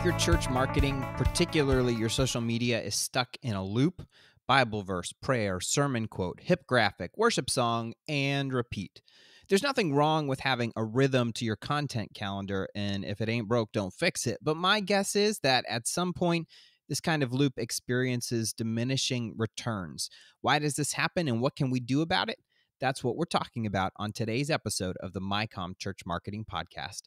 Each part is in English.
like your church marketing, particularly your social media, is stuck in a loop, Bible verse, prayer, sermon quote, hip graphic, worship song, and repeat. There's nothing wrong with having a rhythm to your content calendar, and if it ain't broke, don't fix it. But my guess is that at some point, this kind of loop experiences diminishing returns. Why does this happen, and what can we do about it? That's what we're talking about on today's episode of the MyCom Church Marketing Podcast.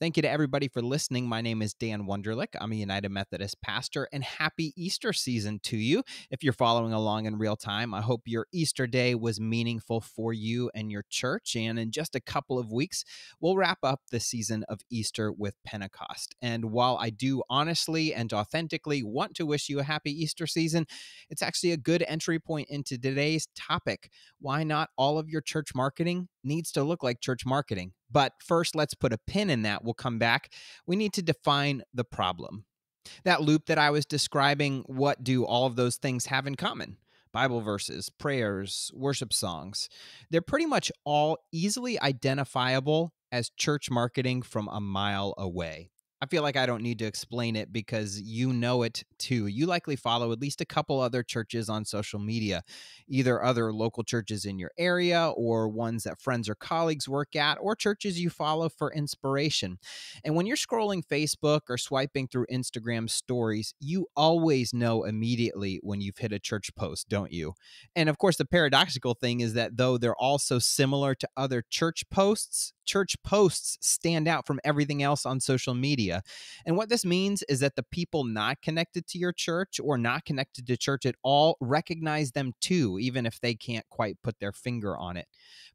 Thank you to everybody for listening. My name is Dan Wunderlich. I'm a United Methodist pastor, and happy Easter season to you. If you're following along in real time, I hope your Easter day was meaningful for you and your church. And in just a couple of weeks, we'll wrap up the season of Easter with Pentecost. And while I do honestly and authentically want to wish you a happy Easter season, it's actually a good entry point into today's topic. Why not all of your church marketing needs to look like church marketing. But first, let's put a pin in that. We'll come back. We need to define the problem. That loop that I was describing, what do all of those things have in common? Bible verses, prayers, worship songs. They're pretty much all easily identifiable as church marketing from a mile away. I feel like I don't need to explain it because you know it too. You likely follow at least a couple other churches on social media, either other local churches in your area or ones that friends or colleagues work at, or churches you follow for inspiration. And when you're scrolling Facebook or swiping through Instagram stories, you always know immediately when you've hit a church post, don't you? And of course, the paradoxical thing is that though they're all so similar to other church posts, church posts stand out from everything else on social media. And what this means is that the people not connected to your church or not connected to church at all recognize them too, even if they can't quite put their finger on it.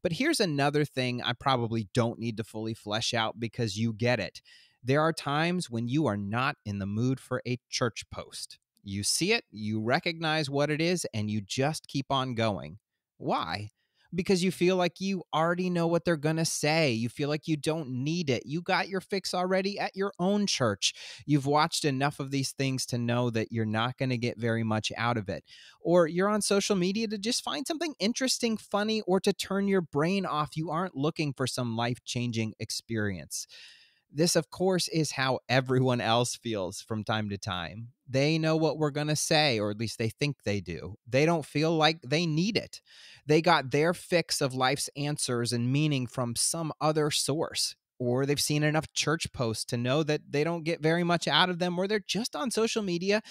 But here's another thing I probably don't need to fully flesh out because you get it. There are times when you are not in the mood for a church post. You see it, you recognize what it is, and you just keep on going. Why? because you feel like you already know what they're going to say. You feel like you don't need it. You got your fix already at your own church. You've watched enough of these things to know that you're not going to get very much out of it. Or you're on social media to just find something interesting, funny, or to turn your brain off. You aren't looking for some life changing experience. This, of course, is how everyone else feels from time to time. They know what we're going to say, or at least they think they do. They don't feel like they need it. They got their fix of life's answers and meaning from some other source, or they've seen enough church posts to know that they don't get very much out of them, or they're just on social media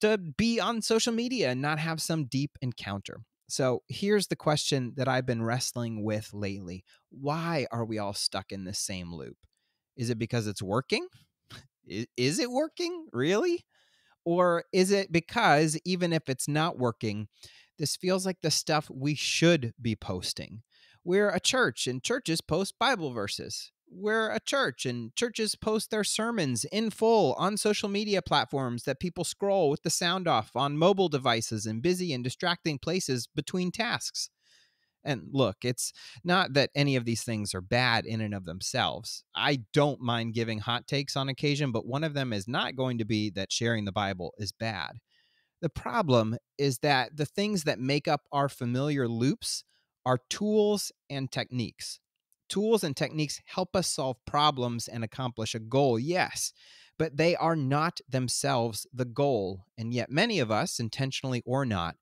to be on social media and not have some deep encounter. So here's the question that I've been wrestling with lately Why are we all stuck in the same loop? Is it because it's working? Is it working really? Or is it because even if it's not working, this feels like the stuff we should be posting? We're a church and churches post Bible verses. We're a church and churches post their sermons in full on social media platforms that people scroll with the sound off on mobile devices in busy and distracting places between tasks. And look, it's not that any of these things are bad in and of themselves. I don't mind giving hot takes on occasion, but one of them is not going to be that sharing the Bible is bad. The problem is that the things that make up our familiar loops are tools and techniques. Tools and techniques help us solve problems and accomplish a goal, yes, but they are not themselves the goal. And yet, many of us, intentionally or not,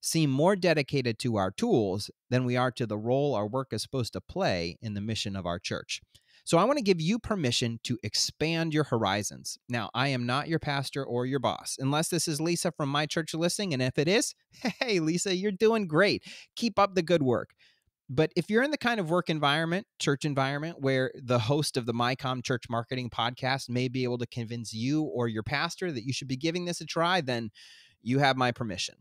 seem more dedicated to our tools than we are to the role our work is supposed to play in the mission of our church. So I want to give you permission to expand your horizons. Now, I am not your pastor or your boss, unless this is Lisa from my church listening. And if it is, hey, Lisa, you're doing great. Keep up the good work. But if you're in the kind of work environment, church environment, where the host of the MyCom Church Marketing podcast may be able to convince you or your pastor that you should be giving this a try, then you have my permission.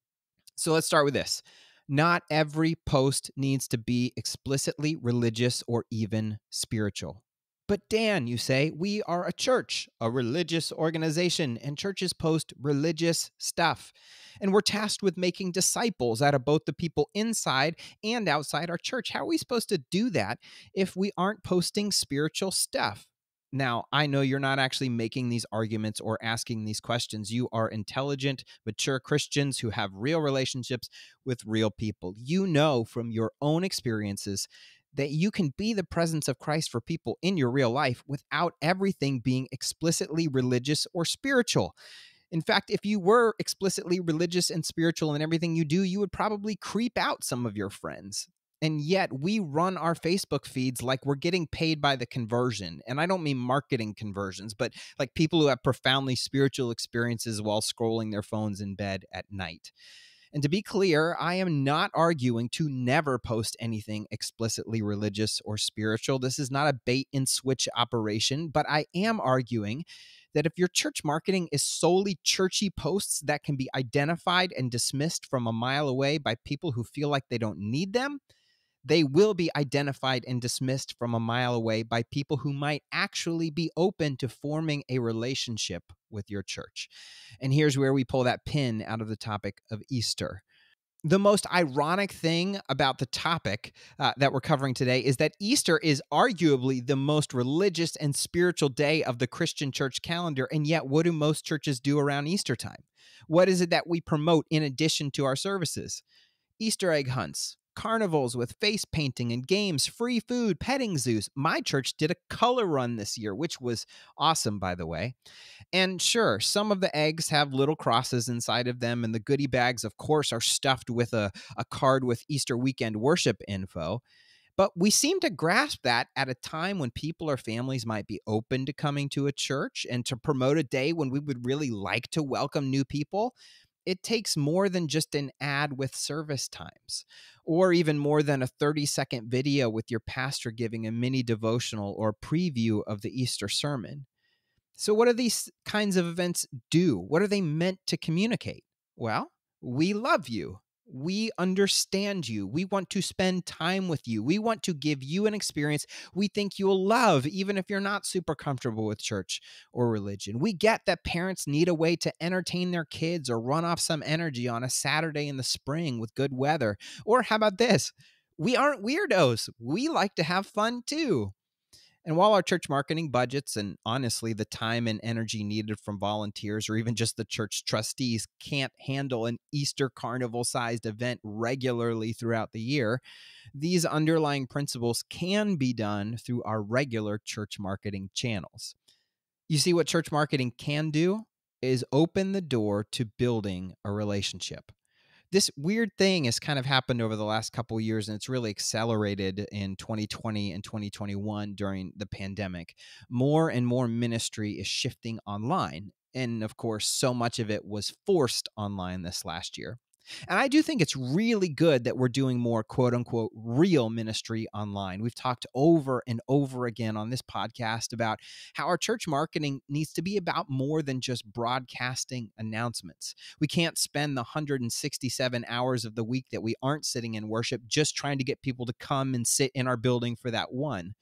So let's start with this. Not every post needs to be explicitly religious or even spiritual. But Dan, you say, we are a church, a religious organization, and churches post religious stuff. And we're tasked with making disciples out of both the people inside and outside our church. How are we supposed to do that if we aren't posting spiritual stuff? Now, I know you're not actually making these arguments or asking these questions. You are intelligent, mature Christians who have real relationships with real people. You know from your own experiences that you can be the presence of Christ for people in your real life without everything being explicitly religious or spiritual. In fact, if you were explicitly religious and spiritual in everything you do, you would probably creep out some of your friends. And yet we run our Facebook feeds like we're getting paid by the conversion. And I don't mean marketing conversions, but like people who have profoundly spiritual experiences while scrolling their phones in bed at night. And to be clear, I am not arguing to never post anything explicitly religious or spiritual. This is not a bait and switch operation, but I am arguing that if your church marketing is solely churchy posts that can be identified and dismissed from a mile away by people who feel like they don't need them, they will be identified and dismissed from a mile away by people who might actually be open to forming a relationship with your church. And here's where we pull that pin out of the topic of Easter. The most ironic thing about the topic uh, that we're covering today is that Easter is arguably the most religious and spiritual day of the Christian church calendar. And yet, what do most churches do around Easter time? What is it that we promote in addition to our services? Easter egg hunts, carnivals with face painting and games, free food, petting zoos. My church did a color run this year, which was awesome, by the way. And sure, some of the eggs have little crosses inside of them, and the goodie bags, of course, are stuffed with a, a card with Easter weekend worship info. But we seem to grasp that at a time when people or families might be open to coming to a church and to promote a day when we would really like to welcome new people it takes more than just an ad with service times or even more than a 30 second video with your pastor giving a mini devotional or preview of the Easter sermon. So, what do these kinds of events do? What are they meant to communicate? Well, we love you. We understand you. We want to spend time with you. We want to give you an experience we think you'll love, even if you're not super comfortable with church or religion. We get that parents need a way to entertain their kids or run off some energy on a Saturday in the spring with good weather. Or how about this? We aren't weirdos. We like to have fun too. And while our church marketing budgets and honestly the time and energy needed from volunteers or even just the church trustees can't handle an Easter carnival sized event regularly throughout the year, these underlying principles can be done through our regular church marketing channels. You see, what church marketing can do is open the door to building a relationship this weird thing has kind of happened over the last couple years and it's really accelerated in 2020 and 2021 during the pandemic more and more ministry is shifting online and of course so much of it was forced online this last year and I do think it's really good that we're doing more quote unquote real ministry online. We've talked over and over again on this podcast about how our church marketing needs to be about more than just broadcasting announcements. We can't spend the 167 hours of the week that we aren't sitting in worship just trying to get people to come and sit in our building for that one.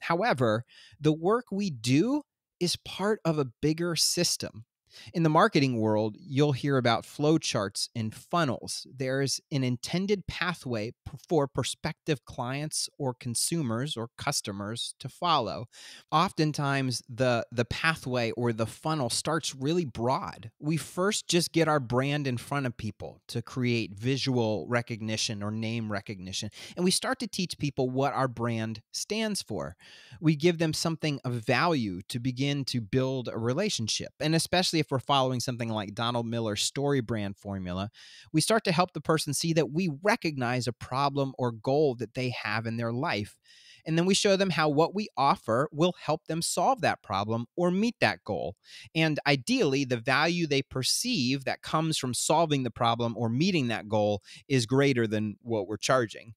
However, the work we do is part of a bigger system in the marketing world, you'll hear about flowcharts and funnels. There's an intended pathway for prospective clients or consumers or customers to follow. Oftentimes, the, the pathway or the funnel starts really broad. We first just get our brand in front of people to create visual recognition or name recognition, and we start to teach people what our brand stands for. We give them something of value to begin to build a relationship. And especially if if we're following something like Donald Miller's story brand formula, we start to help the person see that we recognize a problem or goal that they have in their life. And then we show them how what we offer will help them solve that problem or meet that goal. And ideally, the value they perceive that comes from solving the problem or meeting that goal is greater than what we're charging.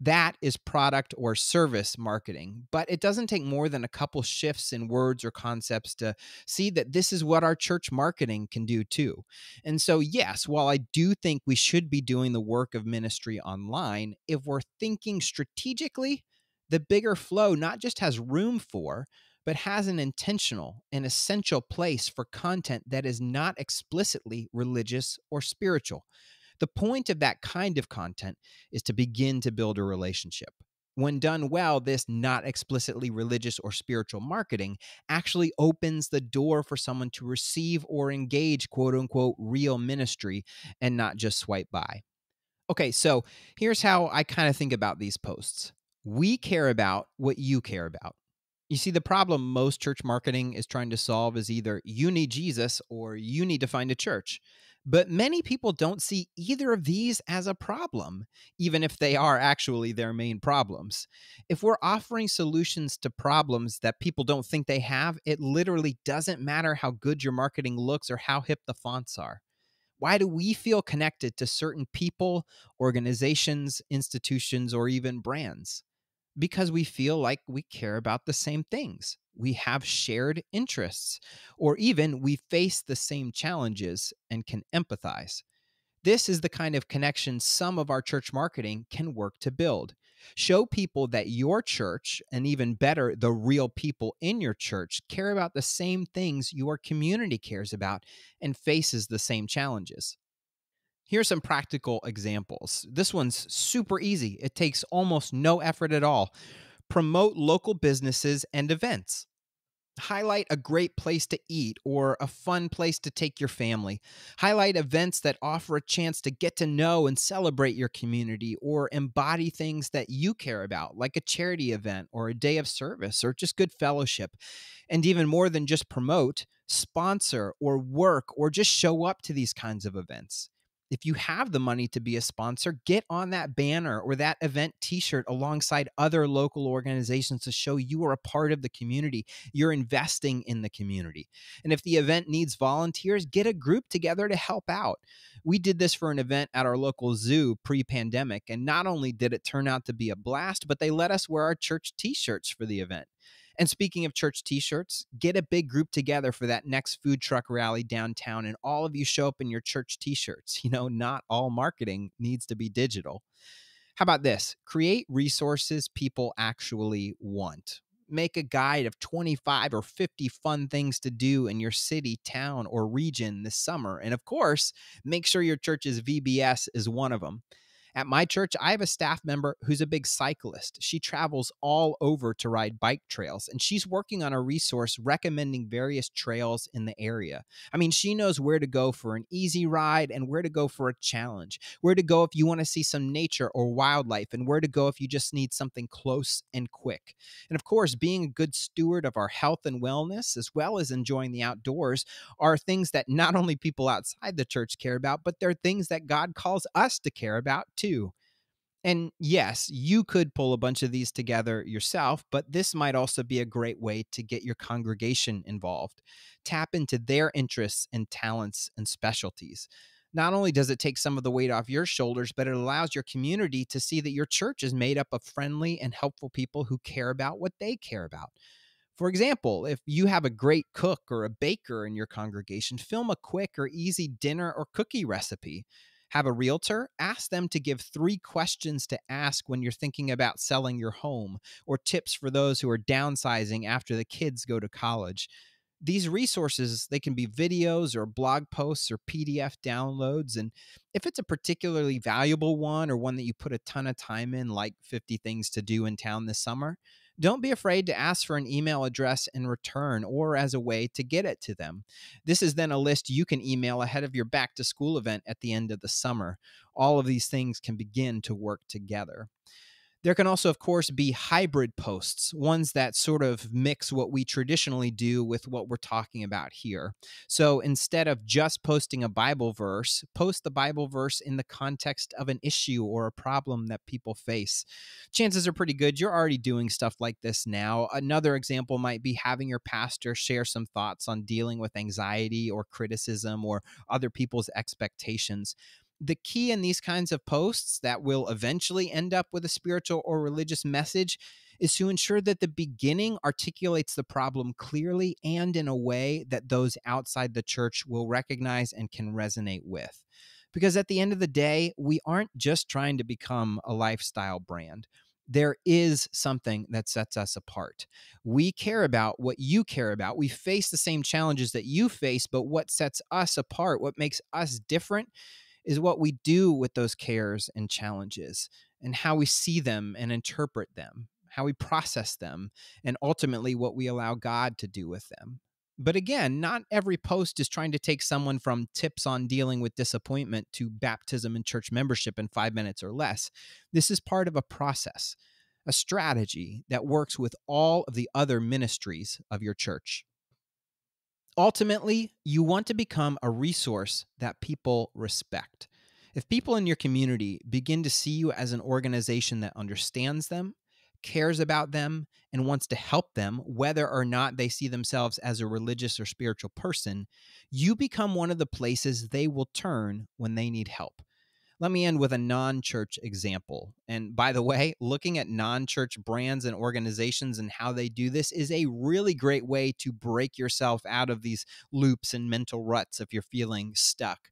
That is product or service marketing. But it doesn't take more than a couple shifts in words or concepts to see that this is what our church marketing can do too. And so, yes, while I do think we should be doing the work of ministry online, if we're thinking strategically, the bigger flow not just has room for, but has an intentional and essential place for content that is not explicitly religious or spiritual. The point of that kind of content is to begin to build a relationship. When done well, this not explicitly religious or spiritual marketing actually opens the door for someone to receive or engage quote unquote real ministry and not just swipe by. Okay, so here's how I kind of think about these posts we care about what you care about. You see, the problem most church marketing is trying to solve is either you need Jesus or you need to find a church. But many people don't see either of these as a problem, even if they are actually their main problems. If we're offering solutions to problems that people don't think they have, it literally doesn't matter how good your marketing looks or how hip the fonts are. Why do we feel connected to certain people, organizations, institutions, or even brands? because we feel like we care about the same things. We have shared interests, or even we face the same challenges and can empathize. This is the kind of connection some of our church marketing can work to build. Show people that your church, and even better, the real people in your church, care about the same things your community cares about and faces the same challenges. Here's some practical examples. This one's super easy, it takes almost no effort at all. Promote local businesses and events. Highlight a great place to eat or a fun place to take your family. Highlight events that offer a chance to get to know and celebrate your community or embody things that you care about, like a charity event or a day of service or just good fellowship. And even more than just promote, sponsor or work or just show up to these kinds of events if you have the money to be a sponsor, get on that banner or that event t shirt alongside other local organizations to show you are a part of the community. You're investing in the community. And if the event needs volunteers, get a group together to help out. We did this for an event at our local zoo pre pandemic, and not only did it turn out to be a blast, but they let us wear our church t shirts for the event. And speaking of church t shirts, get a big group together for that next food truck rally downtown, and all of you show up in your church t shirts. You know, not all marketing needs to be digital. How about this? Create resources people actually want. Make a guide of 25 or 50 fun things to do in your city, town, or region this summer. And of course, make sure your church's VBS is one of them. At my church, I have a staff member who's a big cyclist. She travels all over to ride bike trails, and she's working on a resource recommending various trails in the area. I mean, she knows where to go for an easy ride and where to go for a challenge, where to go if you want to see some nature or wildlife, and where to go if you just need something close and quick. And of course, being a good steward of our health and wellness, as well as enjoying the outdoors, are things that not only people outside the church care about, but they're things that God calls us to care about too too. And yes, you could pull a bunch of these together yourself, but this might also be a great way to get your congregation involved. Tap into their interests and talents and specialties. Not only does it take some of the weight off your shoulders, but it allows your community to see that your church is made up of friendly and helpful people who care about what they care about. For example, if you have a great cook or a baker in your congregation, film a quick or easy dinner or cookie recipe have a realtor, ask them to give three questions to ask when you're thinking about selling your home or tips for those who are downsizing after the kids go to college. These resources, they can be videos or blog posts or PDF downloads. And if it's a particularly valuable one or one that you put a ton of time in, like 50 Things to Do in Town this summer, don't be afraid to ask for an email address in return or as a way to get it to them. This is then a list you can email ahead of your back to school event at the end of the summer. All of these things can begin to work together. There can also, of course, be hybrid posts, ones that sort of mix what we traditionally do with what we're talking about here. So instead of just posting a Bible verse, post the Bible verse in the context of an issue or a problem that people face. Chances are pretty good you're already doing stuff like this now. Another example might be having your pastor share some thoughts on dealing with anxiety or criticism or other people's expectations the key in these kinds of posts that will eventually end up with a spiritual or religious message is to ensure that the beginning articulates the problem clearly and in a way that those outside the church will recognize and can resonate with. Because at the end of the day, we aren't just trying to become a lifestyle brand there is something that sets us apart. We care about what you care about. We face the same challenges that you face, but what sets us apart, what makes us different, is what we do with those cares and challenges and how we see them and interpret them, how we process them, and ultimately what we allow God to do with them. But again, not every post is trying to take someone from tips on dealing with disappointment to baptism and church membership in five minutes or less. This is part of a process, a strategy that works with all of the other ministries of your church. Ultimately, you want to become a resource that people respect. If people in your community begin to see you as an organization that understands them, cares about them, and wants to help them, whether or not they see themselves as a religious or spiritual person, you become one of the places they will turn when they need help. Let me end with a non church example. And by the way, looking at non church brands and organizations and how they do this is a really great way to break yourself out of these loops and mental ruts if you're feeling stuck.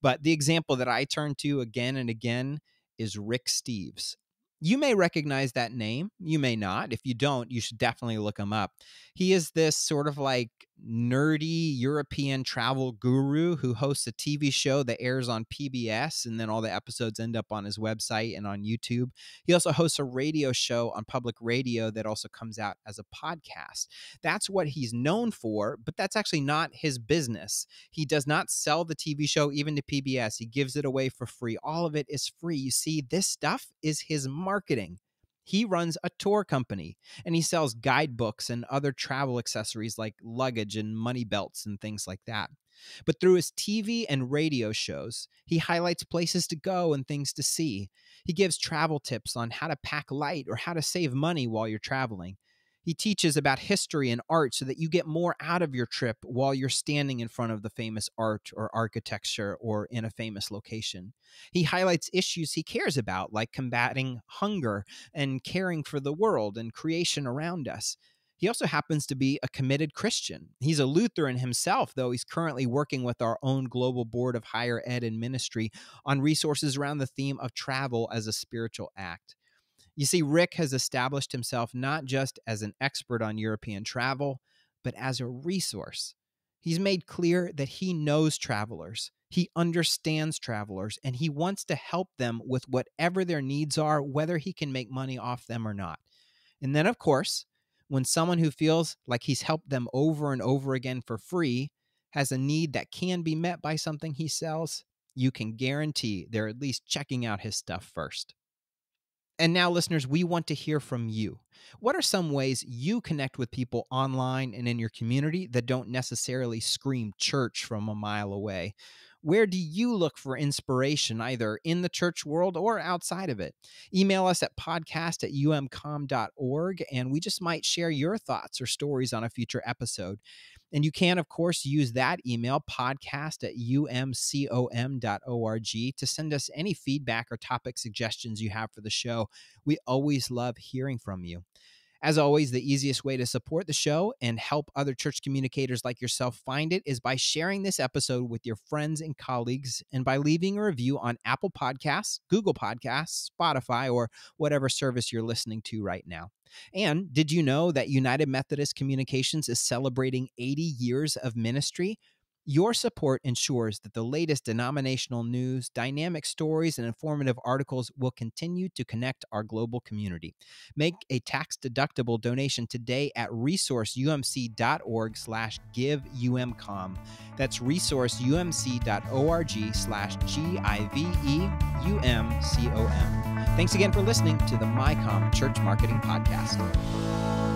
But the example that I turn to again and again is Rick Steves. You may recognize that name. You may not. If you don't, you should definitely look him up. He is this sort of like nerdy European travel guru who hosts a TV show that airs on PBS, and then all the episodes end up on his website and on YouTube. He also hosts a radio show on public radio that also comes out as a podcast. That's what he's known for, but that's actually not his business. He does not sell the TV show even to PBS, he gives it away for free. All of it is free. You see, this stuff is his marketing. He runs a tour company and he sells guidebooks and other travel accessories like luggage and money belts and things like that. But through his TV and radio shows, he highlights places to go and things to see. He gives travel tips on how to pack light or how to save money while you're traveling. He teaches about history and art so that you get more out of your trip while you're standing in front of the famous art or architecture or in a famous location. He highlights issues he cares about, like combating hunger and caring for the world and creation around us. He also happens to be a committed Christian. He's a Lutheran himself, though he's currently working with our own global board of higher ed and ministry on resources around the theme of travel as a spiritual act. You see, Rick has established himself not just as an expert on European travel, but as a resource. He's made clear that he knows travelers, he understands travelers, and he wants to help them with whatever their needs are, whether he can make money off them or not. And then, of course, when someone who feels like he's helped them over and over again for free has a need that can be met by something he sells, you can guarantee they're at least checking out his stuff first. And now, listeners, we want to hear from you. What are some ways you connect with people online and in your community that don't necessarily scream church from a mile away? Where do you look for inspiration, either in the church world or outside of it? Email us at podcast at umcom.org, and we just might share your thoughts or stories on a future episode. And you can, of course, use that email, podcast at umcom.org, to send us any feedback or topic suggestions you have for the show. We always love hearing from you. As always, the easiest way to support the show and help other church communicators like yourself find it is by sharing this episode with your friends and colleagues and by leaving a review on Apple Podcasts, Google Podcasts, Spotify, or whatever service you're listening to right now. And did you know that United Methodist Communications is celebrating 80 years of ministry? Your support ensures that the latest denominational news, dynamic stories, and informative articles will continue to connect our global community. Make a tax-deductible donation today at resourceumc.org slash giveumcom. That's resourceumc.org slash G-I-V-E-U-M-C-O-M. Thanks again for listening to the MyCom Church Marketing Podcast.